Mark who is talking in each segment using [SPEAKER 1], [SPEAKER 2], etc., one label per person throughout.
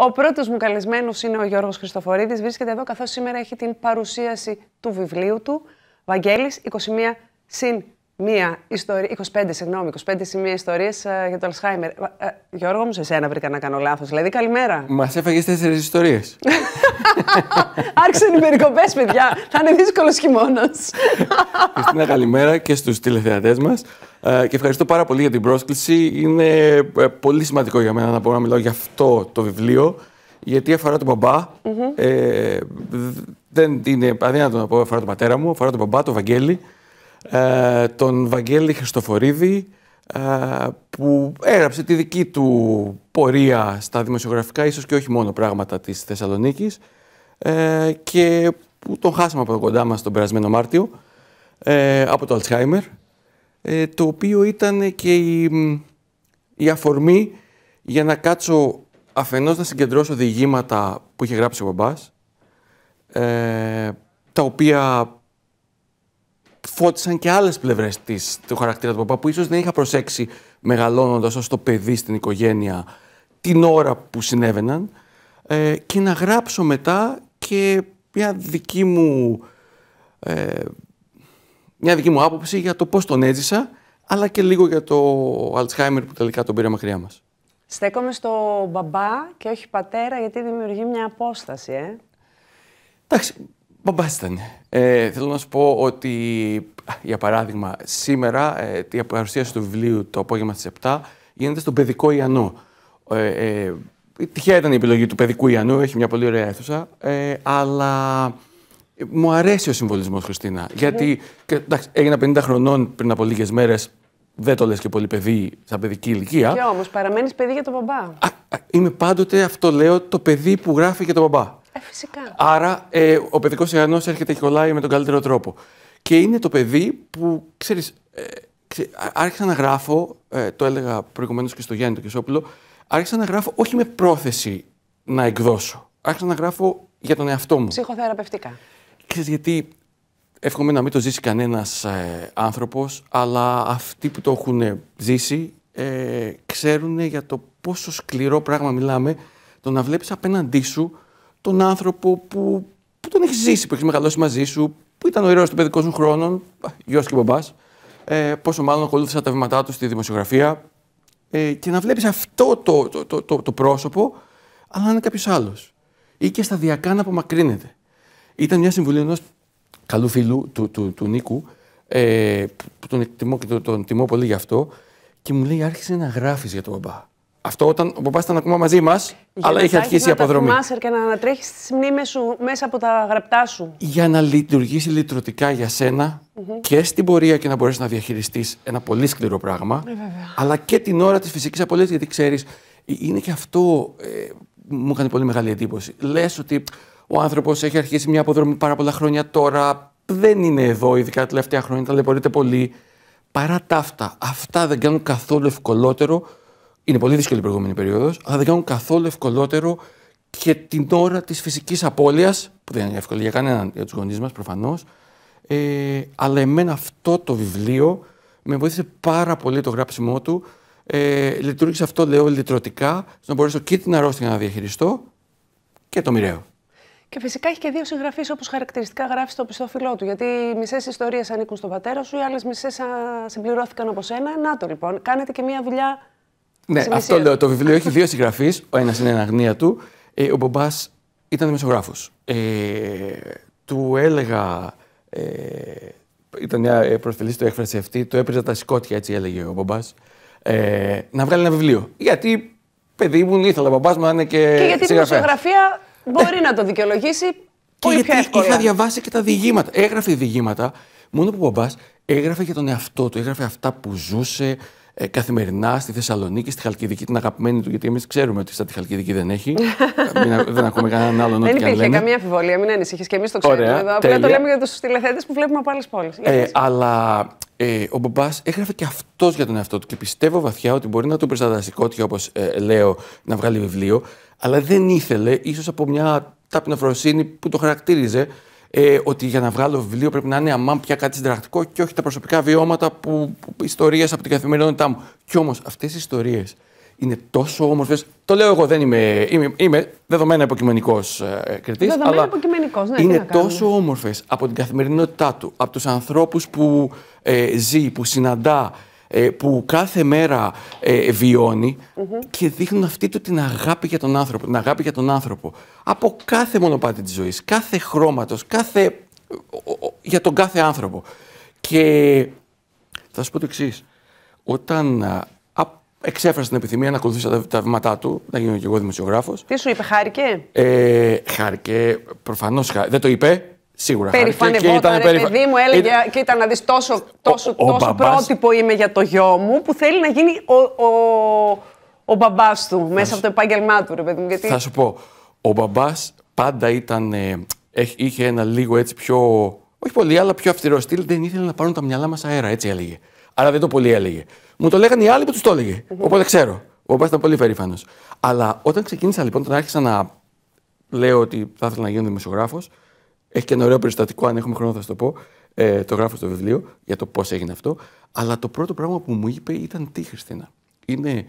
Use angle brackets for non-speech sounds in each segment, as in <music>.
[SPEAKER 1] Ο πρώτος μου καλεσμένος είναι ο Γιώργος Χριστοφορίδης. Βρίσκεται εδώ καθώς σήμερα έχει την παρουσίαση του βιβλίου του. Βαγγέλης, 21 συν μία ιστορία, 25, συγγνώμη, 25 σημεία ιστορίε για το Αλσχάιμερ. Uh, ε, Γιώργο, μου σε βρήκα να κάνω λάθος. Δηλαδή, καλημέρα.
[SPEAKER 2] Μας έφαγες τέσσερις ιστορίες. <laughs>
[SPEAKER 1] Άρχισαν οι περικοπές, παιδιά. Θα είναι δύσκολος χειμώνας.
[SPEAKER 2] <laughs> Χριστίνα, καλημέρα και στους τηλεθεατές μας. Ε, και ευχαριστώ πάρα πολύ για την πρόσκληση. Είναι ε, πολύ σημαντικό για μένα να μπορώ να μιλάω για αυτό το βιβλίο. Γιατί αφορά τον μπαμπά. ε, δεν είναι αδύνατο να πω αφορά τον πατέρα μου, αφορά τον μπαμπά, τον Βαγγέλη. Ε, τον Βαγγέλη Χριστοφορίδη ε, που έγραψε τη δική του πορεία στα δημοσιογραφικά, ίσως και όχι μόνο πράγματα της Θεσσαλονίκης ε, και που τον χάσαμε από κοντά μας τον περασμένο Μάρτιο ε, από το Αλτσχάιμερ το οποίο ήταν και η, η αφορμή για να κάτσω αφενός να συγκεντρώσω διηγήματα που είχε γράψει ο μπαμπάς, τα οποία φώτισαν και άλλες πλευρές του χαρακτήρα του παπά που ίσως δεν είχα προσέξει μεγαλώνοντας ως το παιδί στην οικογένεια την ώρα που συνέβαιναν. Ε, και να γράψω μετά και μια δική μου. Ε, μια δική μου άποψη για το πώς τον έζησα, αλλά και λίγο για το Αλτσχάιμερ που τελικά τον πήρε μακριά μας.
[SPEAKER 1] Στέκομαι στο μπαμπά και όχι πατέρα, γιατί δημιουργεί μια απόσταση, ε.
[SPEAKER 2] Εντάξει, Μπαμπά ήταν. Ναι. Ε, θέλω να σου πω ότι, για παράδειγμα, σήμερα ε, η παρουσίαση του βιβλίου το απόγευμα στις 7 γίνεται στον παιδικό Ιανό. Ε, ε, τυχαία ήταν η επιλογή του παιδικού Ιανού, έχει μια πολύ ωραία αίθουσα, ε, αλλά μου αρέσει ο συμβολισμός Χριστίνα. Γιατί, ναι. και, εντάξει, έγινα 50 χρονών πριν από λίγες μέρες, δεν το λες και πολύ παιδί, σαν παιδική ηλικία. Και
[SPEAKER 1] όμως, παραμένεις παιδί για τον μπαμπά. Α,
[SPEAKER 2] είμαι πάντοτε, αυτό λέω, το παιδί που γράφει για τον μπαμπά. Ε, Άρα ε, ο παιδικός ιατρός έρχεται και κολλάει με τον καλύτερο τρόπο. Και είναι το παιδί που ξέρεις. Ε, άρχισα να γράφω, ε, το έλεγα προηγουμένως και στο Γιάννη το Κεσόπουλο, άρχισα να γράφω όχι με πρόθεση να εκδώσω. Άρχισα να γράφω για τον εαυτό μου.
[SPEAKER 1] Ψυχοθεραπευτικά.
[SPEAKER 2] Ξέρεις γιατί εύχομαι να μην το ζήσει κανένας ε, άνθρωπος, αλλά αυτοί που το έχουν ζήσει ξέρουν για το πόσο σκληρό πράγμα μιλάμε το να βλέπεις απέναντί σου τον άνθρωπο που, που τον έχεις ζήσει, που έχεις μεγαλώσει μαζί σου, που ήταν ο ήρωας των παιδικών σου χρόνων, γιος και μπαμπάς. Ε, πόσο μάλλον ακολούθησα τα βήματά τους στη δημοσιογραφία. Ε, και να βλέπεις αυτό το, το, το, πρόσωπο, αλλά να είναι κάποιος άλλος. Ή και σταδιακά να απομακρύνεται. Ήταν μια συμβουλή ενός καλού φίλου του, του, του Νίκου, ε, που τον εκτιμώ τον, τον τιμώ πολύ γι' αυτό, και μου λέει: Άρχισε να γράφεις για τον μπαμπά. Αυτό όταν ο Παπάς ήταν ακόμα μαζί μας, αλλά είχε αρχίσει η αποδρομή. Για Να
[SPEAKER 1] και να ανατρέχεις τις μνήμες σου μέσα από τα γραπτά σου.
[SPEAKER 2] Για να λειτουργήσει λειτουργικά για σένα και στην πορεία και να μπορέσεις να διαχειριστείς ένα πολύ σκληρό πράγμα, ε, αλλά και την ώρα της φυσικής απολύτω. Γιατί ξέρεις, ε, είναι και αυτό ε, μου έκανε πολύ μεγάλη εντύπωση. Λες ότι ο άνθρωπος έχει αρχίσει μια αποδρομή πάρα πολλά χρόνια τώρα, δεν είναι εδώ, ειδικά τα τελευταία χρόνια, ταλαιπωρείται πολύ. Παρά τα αυτά, αυτά δεν κάνουν καθόλου ευκολότερο είναι πολύ δύσκολη η προηγούμενη περίοδος, αλλά δεν κάνουν καθόλου ευκολότερο και την ώρα της φυσικής απώλειας, που δεν είναι εύκολη για κανέναν για τους γονείς μας προφανώς. Ε, αλλά εμένα αυτό το βιβλίο με βοήθησε πάρα πολύ το γράψιμό του. Ε, λειτουργήσε αυτό, λέω, λιτρωτικά, ώστε να μπορέσω και την αρρώστια να διαχειριστώ και το μοιραίο.
[SPEAKER 1] Και φυσικά έχει και δύο συγγραφείς όπως χαρακτηριστικά γράφεις στο πιστόφυλλό του. Γιατί οι μισές ιστορίες ανήκουν στον πατέρα σου, οι άλλες μισές συμπληρώθηκαν από ένα. Να το λοιπόν. Κάνετε και μία δουλειά
[SPEAKER 2] ναι, αυτό λέω. Το βιβλίο έχει δύο συγγραφείς. Ο ένας είναι ένα αγνία του. Ε, ο Μπομπάς ήταν δημοσιογράφος. Ε, του έλεγα. Ε, ήταν μια ε, προσφυλή στο έκφραση αυτή. Το έπαιζα τα σκότια, έτσι έλεγε ο Μπομπάς. Ε, να βγάλει ένα βιβλίο. Γιατί παιδί μου ήθελα ο μπαμπά μου να είναι και. Και γιατί η δημοσιογραφία
[SPEAKER 1] μπορεί να το δικαιολογήσει. Και
[SPEAKER 2] πολύ γιατί πιο είχα διαβάσει και τα διηγήματα. Έγραφε διηγήματα. Μόνο που ο μπαμπά έγραφε για τον εαυτό του. Έγραφε αυτά που ζούσε, ε, καθημερινά στη Θεσσαλονίκη, στη Χαλκιδική, την αγαπημένη του, γιατί εμείς ξέρουμε ότι στα τη Χαλκιδική δεν έχει. <laughs> δεν ακούμε κανέναν άλλον ότι Δεν υπήρχε καμία
[SPEAKER 1] αμφιβολία, μην ανησυχείς και εμείς το ξέρουμε. εδώ. Απλά το λέμε για τους τηλεθέτες που βλέπουμε από άλλες πόλεις. Ε,
[SPEAKER 2] αλλά ε, ο Μπομπά έγραφε και αυτός για τον εαυτό του και πιστεύω βαθιά ότι μπορεί να του προσταταστικότει, όπως ε, λέω, να βγάλει βιβλίο, αλλά δεν ήθελε, ίσως από μια ταπεινοφροσύνη που το χαρακτήριζε, ε, ότι για να βγάλω βιβλίο πρέπει να είναι αμάν πια κάτι συνταρακτικό και όχι τα προσωπικά βιώματα, που, που ιστορίες από την καθημερινότητά μου. Κι όμως αυτές οι ιστορίες είναι τόσο όμορφες. Το λέω εγώ, δεν είμαι, είμαι, είμαι δεδομένα υποκειμενικός ε, αλλά
[SPEAKER 1] ναι, Είναι τόσο
[SPEAKER 2] όμορφες από την καθημερινότητά του, από τους ανθρώπους που ε, ζει, που συναντά, ε, που κάθε μέρα ε, βιώνει και δείχνουν αυτή του την αγάπη για τον άνθρωπο, αγάπη για τον άνθρωπο. Από κάθε μονοπάτι της ζωής, κάθε χρώματος, κάθε... για τον κάθε άνθρωπο. Και θα σου πω το εξής. Όταν εξέφρασε την επιθυμία να ακολουθήσω τα, βήματά του, να γίνω και εγώ δημοσιογράφος.
[SPEAKER 1] Τι σου είπε, χάρηκε.
[SPEAKER 2] Ε, χάρηκε, προφανώς χάρηκε. Δεν το είπε, Σίγουρα. Περιφανευόταν, ρε περιφα... παιδί μου, έλεγε,
[SPEAKER 1] ήταν... να δεις τόσο, τόσο, τόσο πρότυπο είμαι για το γιο μου, που θέλει να γίνει ο, ο, ο μπαμπάς του, μέσα από το επάγγελμά του, ρε παιδί μου. Γιατί... Θα σου πω,
[SPEAKER 2] ο μπαμπάς πάντα ήταν, ε, είχε ένα λίγο έτσι πιο, όχι πολύ, αλλά πιο αυστηρό στυλ, δεν ήθελε να πάρουν τα μυαλά μας αέρα, έτσι έλεγε. Άρα δεν το πολύ έλεγε. Μου το λέγανε οι άλλοι που τους το έλεγε. Mm-hmm. Οπότε ξέρω. Ο Μπαμπάς ήταν πολύ περήφανος. Αλλά όταν ξεκίνησα λοιπόν, όταν άρχισα να λέω ότι θα ήθελα να γίνω δημοσιογράφος, έχει και ένα ωραίο περιστατικό, αν έχουμε χρόνο θα σου το πω. Ε, το γράφω στο βιβλίο για το πώς έγινε αυτό. Αλλά το πρώτο πράγμα που μου είπε ήταν τι, Χριστίνα. Είναι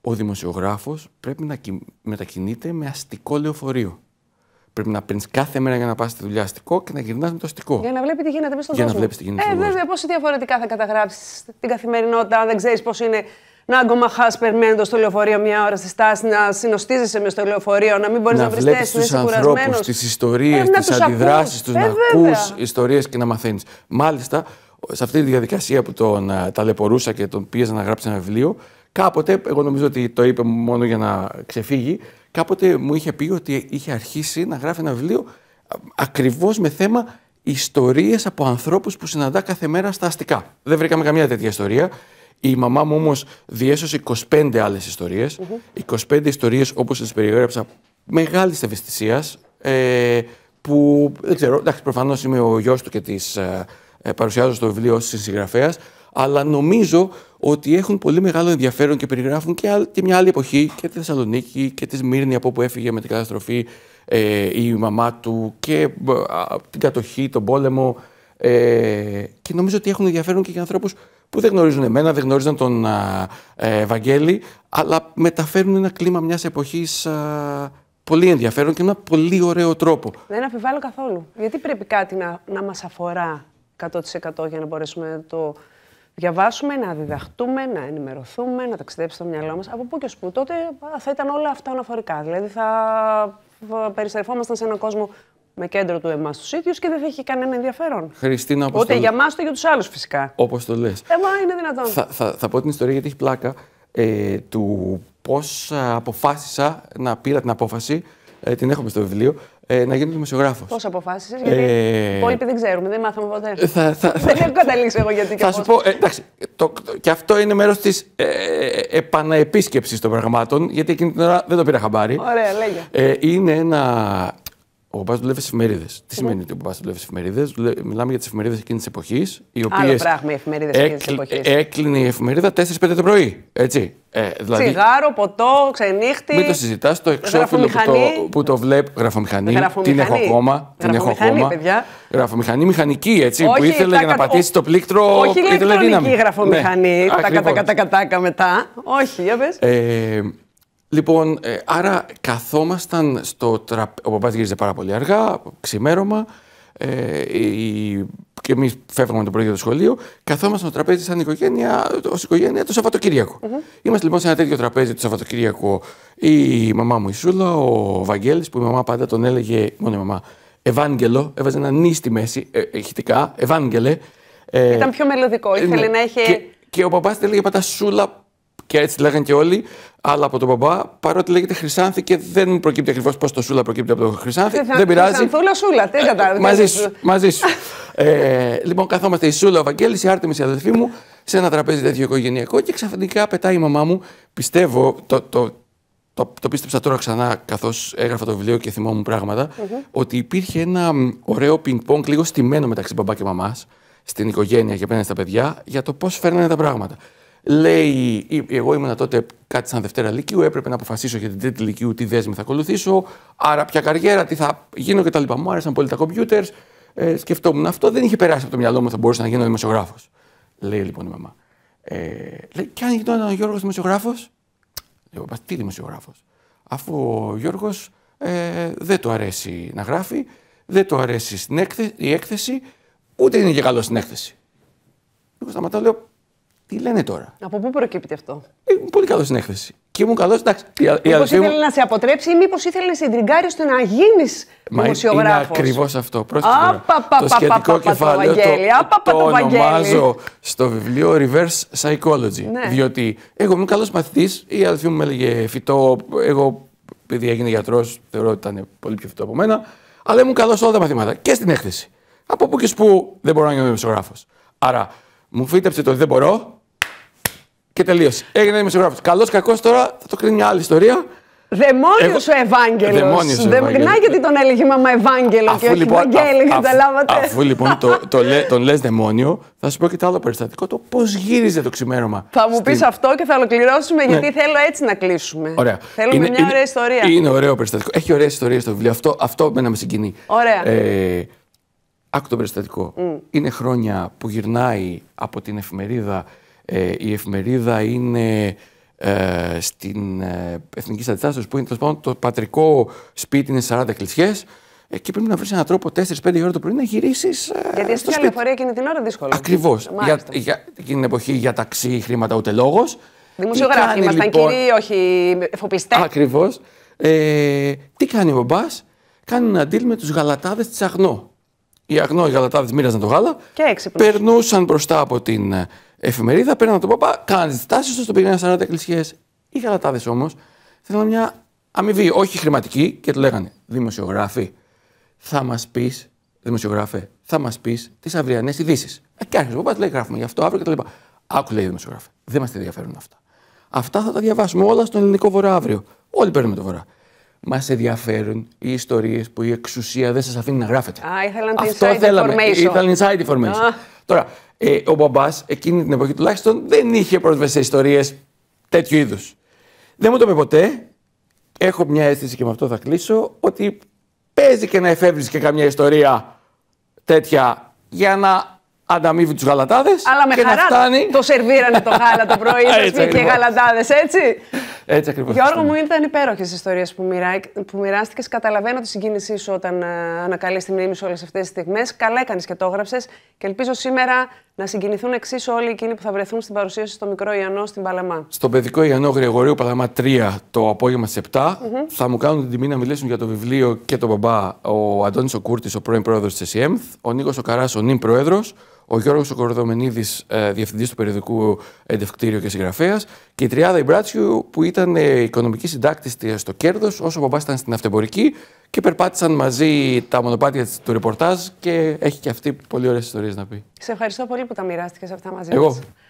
[SPEAKER 2] ο δημοσιογράφος πρέπει να μετακινείται με αστικό λεωφορείο. Πρέπει να παίρνεις κάθε μέρα για να πας στη δουλειά αστικό και να γυρνάς με το αστικό. Για
[SPEAKER 1] να βλέπει τι γίνεται μέσα στον κόσμο. Για να βλέπει τι γίνεται. Ε, βέβαια, πόσο διαφορετικά θα καταγράψεις την καθημερινότητα, αν δεν ξέρεις πώς είναι να Μαχά περιμένοντα στο λεωφορείο μία ώρα στη στάση, να συνοστίζεσαι μες στο λεωφορείο, να μην μπορείς να, να βρεις θέση, να είσαι Τις
[SPEAKER 2] ιστορίες, τι αντιδράσει τους, να, ακού ε, ιστορίες και να μαθαίνεις. Μάλιστα, σε αυτή τη διαδικασία που τον ταλαιπωρούσα και τον πίεζα να γράψει ένα βιβλίο, κάποτε, εγώ νομίζω ότι το είπε μόνο για να ξεφύγει, κάποτε μου είχε πει ότι είχε αρχίσει να γράφει ένα βιβλίο ακριβώς με θέμα ιστορίες από ανθρώπους που συναντά κάθε μέρα στα αστικά. Δεν βρήκαμε καμία τέτοια ιστορία. Η μαμά μου όμως διέσωσε 25 άλλες 25 ιστορίες όπως σας περιέγραψα μεγάλης ευαισθησίας. Ε, που δεν ξέρω, εντάξει, προφανώς είμαι ο γιος του και τις ε, ε, παρουσιάζω στο βιβλίο ως συγγραφέας. Αλλά νομίζω ότι έχουν πολύ μεγάλο ενδιαφέρον και περιγράφουν και, μια άλλη εποχή και τη Θεσσαλονίκη και τη Σμύρνη από όπου έφυγε με την καταστροφή ε, η μαμά του και ε, την κατοχή, τον πόλεμο. Ε, και νομίζω ότι έχουν ενδιαφέρον και για ανθρώπους που δεν γνωρίζουν εμένα, δεν γνωρίζουν τον ε, Βαγγέλη, αλλά μεταφέρουν ένα κλίμα μιας εποχής πολύ ενδιαφέρον και ένα πολύ ωραίο τρόπο.
[SPEAKER 1] Δεν αφιβάλλω καθόλου. Γιατί πρέπει κάτι να, να μας αφορά 100% για να μπορέσουμε να το διαβάσουμε, να διδαχτούμε, να ενημερωθούμε, να ταξιδέψουμε στο μυαλό μας. Από πού και σπου. τότε θα ήταν όλα αυτά αναφορικά. Δηλαδή θα περιστρεφόμασταν σε έναν κόσμο με κέντρο του εμάς τους ίδιους και δεν θα είχε κανένα ενδιαφέρον.
[SPEAKER 2] Χριστίνα, Οπότε Ούτε για εμάς,
[SPEAKER 1] ούτε για τους άλλους φυσικά. Όπως το λες. Εμά μα είναι δυνατόν. Θα,
[SPEAKER 2] θα, θα πω την ιστορία γιατί έχει πλάκα ε, του πώς ε, αποφάσισα να πήρα την απόφαση. Ε, την έχουμε στο βιβλίο, ε, να γίνω δημοσιογράφος. Πώς αποφάσισες, Γιατί ε... οι υπόλοιποι
[SPEAKER 1] δεν ξέρουμε, δεν μάθαμε ποτέ. Ε, θα, θα, <laughs> δεν έχω καταλήξει εγώ γιατί. Και θα σου πω,
[SPEAKER 2] ε, εντάξει, το, και αυτό είναι μέρος της ε, επαναεπίσκεψης των πραγμάτων, γιατί εκείνη την ώρα δεν το πήρα χαμπάρι. Ωραία, λέγε. Ε, είναι ένα ο παπάς δουλεύει σε εφημερίδες. Τι ναι. σημαίνει ότι ο παπάς δουλεύει σε εφημερίδε. Μιλάμε για τις εφημερίδες εκείνης της εποχής. Οι πράγμα, οι εφημερίδες εκείνης της εποχής. Έκλεινε η εφημερίδα 4-5 το πρωί. Έτσι. Ε, δηλαδή, Τσιγάρο,
[SPEAKER 1] ποτό, ξενύχτη. Μην το
[SPEAKER 2] συζητάς. Το εξώφυλλο που το, που το βλέπει. Γραφομηχανή. Την έχω ακόμα. Την έχω ακόμα. Γραφομηχανή, μηχανική έτσι. που ήθελε για να πατήσει το πλήκτρο. Όχι ηλεκτρονική γραφομηχανή. Ναι, τα
[SPEAKER 1] κατακατακατάκα μετά. Όχι, για
[SPEAKER 2] Λοιπόν, ε, άρα καθόμασταν στο τραπέζι. Ο παπάς γύριζε πάρα πολύ αργά, ξημέρωμα. Ε, η... και εμείς φεύγαμε το πρωί για το σχολείο. Καθόμασταν στο τραπέζι σαν οικογένεια, ως οικογένεια το σαββατοκυριακο mm Είμαστε λοιπόν σε ένα τέτοιο τραπέζι το Σαββατοκύριακο η μαμά μου η Σούλα, ο Βαγγέλης, που η μαμά πάντα τον έλεγε, μόνο η μαμά, Ευάγγελο, έβαζε ένα νη στη μέση, ε, ε Ευάγγελε. Ε, Ήταν
[SPEAKER 1] πιο μελωδικό, ε, ήθελε ναι. να έχει. Και,
[SPEAKER 2] και ο παπάς έλεγε πάντα Σούλα και έτσι λέγανε και όλοι, αλλά από τον μπαμπά, παρότι λέγεται Χρυσάνθη και δεν μου προκύπτει ακριβώς πώς το Σούλα προκύπτει από το Χρυσάνθη. Δεν πειράζει. Χρυσανθούλα
[SPEAKER 1] Σούλα, τι κατάλαβα. Ε, μαζί σου. Μαζί
[SPEAKER 2] σου. <laughs> ε, λοιπόν, καθόμαστε η Σούλα, ο Βαγγέλης, η Άρτεμις, η αδελφή μου, σε ένα τραπέζι τέτοιο οικογενειακό και ξαφνικά πετάει η μαμά μου, πιστεύω, το, το, το, το πίστεψα τώρα ξανά καθώς έγραφα το βιβλίο και θυμόμουν ότι υπήρχε ένα ωραίο πινκ-πονκ λίγο στημένο μεταξύ μπαμπά και μαμάς στην οικογένεια και απέναντι στα παιδιά για το πώς φέρνανε τα πράγματα. Λέει, εγώ ήμουν τότε κάτι σαν Δευτέρα Λυκείου, έπρεπε να αποφασίσω για την Τρίτη Λυκείου τι δέσμη θα ακολουθήσω, άρα ποια καριέρα, τι θα γίνω κτλ. Μου άρεσαν πολύ τα κομπιούτερ, ε, σκεφτόμουν αυτό, δεν είχε περάσει από το μυαλό μου θα μπορούσα να γίνω δημοσιογράφος. Λέει λοιπόν η μαμά. Ε, λέει, και αν γινόταν ο Γιώργος δημοσιογράφος. Λέω, πα τι δημοσιογράφος. Αφού ο Γιώργος ε, δεν του αρέσει να γράφει, δεν του αρέσει στην έκθεση, η έκθεση, ούτε είναι και καλό στην έκθεση. Εγώ σταματάω, λέω, τι λένε τώρα.
[SPEAKER 1] Από πού προκύπτει αυτό.
[SPEAKER 2] Ήμουν ε, πολύ καλό στην έκθεση. Και ήμουν καλός, εντάξει. Μήπω ήθελε μου...
[SPEAKER 1] να σε αποτρέψει ή μήπως ήθελε να σε εντριγκάρει ώστε να γίνεις δημοσιογράφο. Είναι ακριβώς
[SPEAKER 2] αυτό. Πρόσεχε. Το σχετικό κεφάλαιο. Το, το, το ονομάζω στο βιβλίο Reverse Psychology. Ναι. Διότι εγώ ήμουν καλός μαθητής. Η αδελφή μου με έλεγε φυτό. Εγώ, επειδή έγινε γιατρός, θεωρώ ότι ήταν πολύ πιο φυτό από μένα. Αλλά ήμουν καλός όλα τα μαθήματα και στην έκθεση. Από πού και σπου δεν μπορώ να γίνω δημοσιογράφος. Άρα μου φύτεψε το ότι δεν μπορώ, και τελείωσε. Έγινε δημοσιογράφος. Καλός κακός τώρα θα το κρίνει μια άλλη ιστορία. Δαιμόνιος Εγώ... ο Ευάγγελος. Δαιμόνιος. Να
[SPEAKER 1] γιατί τον έλεγε η μαμά Ευάγγελο αφού, και όχι λοιπόν, Ευαγγέλη, καταλάβατε. Αφού, αφού λοιπόν το,
[SPEAKER 2] το τον λες δαιμόνιο, θα σου πω και το άλλο περιστατικό, το πώς γύριζε το ξημέρωμα.
[SPEAKER 1] Θα μου πεις αυτό και θα ολοκληρώσουμε, ναι. γιατί θέλω έτσι να κλείσουμε. Ωραία. Θέλουμε μια είναι, ωραία ιστορία. Είναι
[SPEAKER 2] ωραίο περιστατικό. Έχει ωραίες ιστορίες στο βιβλίο. Αυτό, αυτό με να με συγκινεί. Ωραία. Ε, άκου το περιστατικό. Είναι χρόνια που γυρνάει από την εφημερίδα ε, η εφημερίδα είναι ε, στην ε, Εθνικής Στατιστάσεως που είναι πάνω, το πατρικό σπίτι, είναι 40 κλεισιές. Ε, και πρέπει να βρεις έναν τρόπο 4-5 ώρα το πρωί να γυρίσεις.
[SPEAKER 1] Γιατί στο η λεωφορεία εκείνη την ώρα δύσκολο. Ακριβώς. Για,
[SPEAKER 2] για, την εποχή για ταξί, χρήματα ούτε λόγος. Δημοσιογράφοι ήμασταν, λοιπόν... κύριοι,
[SPEAKER 1] όχι εφοπιστέ. Ακριβώ.
[SPEAKER 2] τι κάνει ο μπά, κάνει ένα deal με τους γαλατάδες της Αγνό οι αγνόοι γαλατάδε μοίραζαν το γάλα. Και έξυπνος. Περνούσαν μπροστά από την ε, εφημερίδα, παίρναν τον παπά, κάνανε τις τάσεις τους, το πήγαιναν 40 εκκλησίες. Οι γαλατάδε όμω θέλαν μια αμοιβή, όχι χρηματική, και του λέγανε Δημοσιογράφοι, θα μας πεις, δημοσιογράφε, θα μας πεις τις αυριανές ειδήσεις. Ε, και άρχισε ο παπάς, λέει γράφουμε γι' αυτό αύριο κτλ. Άκου λέει δημοσιογράφε, δεν μας ενδιαφέρουν αυτά. Αυτά θα τα διαβάσουμε όλα στον ελληνικό βορρά αύριο. Όλοι παίρνουμε το βορρά. Μας ενδιαφέρουν οι ιστορίες που η εξουσία δεν σας αφήνει να γράφετε.
[SPEAKER 1] Α, ήθελαν το Αυτό inside θέλαμε. information. Ήθελαν inside information.
[SPEAKER 2] Τώρα, ε, ο μπαμπά εκείνη την εποχή τουλάχιστον δεν είχε πρόσβαση σε ιστορίες τέτοιου είδους. Δεν μου το είπε ποτέ. Έχω μια αίσθηση και με αυτό θα κλείσω ότι παίζει και να εφεύρεις και καμιά ιστορία τέτοια για να ανταμείβει τους γαλατάδες. Αλλά με και χαρά να φτάνει... το σερβίρανε το γάλα το πρωί, <laughs> έτσι, και γαλατάδες, έτσι. Έτσι ακριβώς. Γιώργο μου,
[SPEAKER 1] ήταν υπέροχε οι ιστορίες που, μοιρά... που μοιράστηκες. Καταλαβαίνω τη συγκίνησή σου όταν ε, ανακαλείς τη μνήμη σου όλες αυτές τις στιγμές. Καλά έκανες και το έγραψες. Και ελπίζω σήμερα να συγκινηθούν εξίσου όλοι εκείνοι που θα βρεθούν στην παρουσίαση στο μικρό Ιαννό στην Παλαμά.
[SPEAKER 2] Στο παιδικό Ιαννό Γρηγορίου Παλαμά 3 το απόγευμα στις 7 θα μου κάνουν την τιμή να μιλήσουν για το βιβλίο και τον μπαμπά ο Αντώνης ο Κούρτη, ο πρώην πρόεδρος της ΕΣΥΕΜΘ, ο Νίκος ο ο νυν πρόεδρος, ο Γιώργος Κορδομενίδης, ε, διευθυντής του περιοδικού Εντευκτήριο και συγγραφέας, και η Τριάδα Ιμπράτσιου, που ήταν ε, οικονομική συντάκτης στο κέρδος, όσο παπά ήταν στην αυτεμπορική, και περπάτησαν μαζί τα μονοπάτια του ρεπορτάζ και έχει και αυτή πολύ ωραίες ιστορίες να πει.
[SPEAKER 1] Σε ευχαριστώ πολύ που τα μοιράστηκες αυτά μαζί μα.